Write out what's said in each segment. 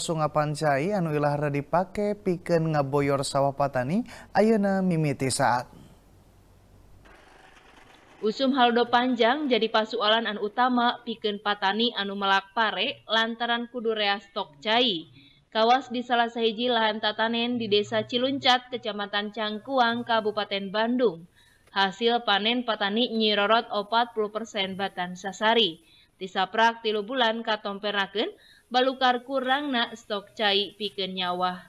Sungapancai anu ilahra dipake piken ngaboyor sawah patani ayeuna mimiti saat. Usum Haldo Panjang jadi pasualan an utama piken patani anu melak pare lantaran kudu rea stok cai. Kawas di salah sahiji lahan tatanen di Desa Ciluncat, Kecamatan Cangkuang, Kabupaten Bandung. Hasil panen patani nyirorot 40% batan sasari. saprak tilu bulan Katomperaken ballukar kurangnak stok cair pikir nyawa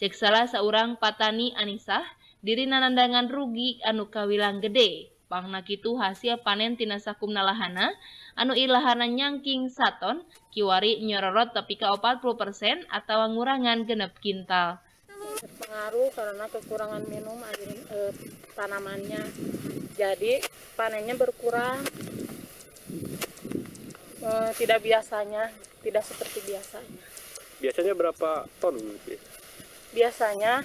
cek salah seorang Patani Anisah diri nanandangan rugi anu kawilang gedepang Na itu hassia panentinasa kumna lahana anu ilahhana nyangking Saton kiwari nyororo tapi kau 40% atau wangrangan genepkintal pengaruh karena kekurangan minum hari eh, tanamannya jadi panennya berkurang dan Eh, tidak biasanya, tidak seperti biasanya. Biasanya berapa ton? Biasanya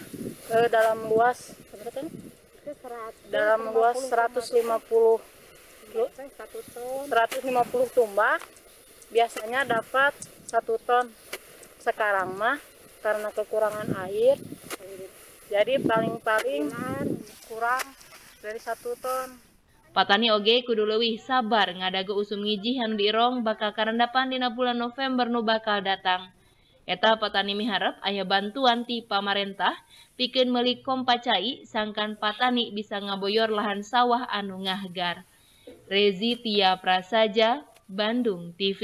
e, dalam luas berapa Dalam luas 150 150 tumbak biasanya dapat satu ton sekarang mah karena kekurangan air jadi paling-paling kurang dari satu ton Patani oge kudu leuwih sabar ngadago usum ngiji hanu diirong bakal karendapan dina bulan November nu bakal datang. Eta patani miharep aya bantuan ti pamarentah pikeun meuli kompacai sangkan patani bisa ngaboyor lahan sawah anu ngahgar. Rezi Tia Prasaja, Bandung TV.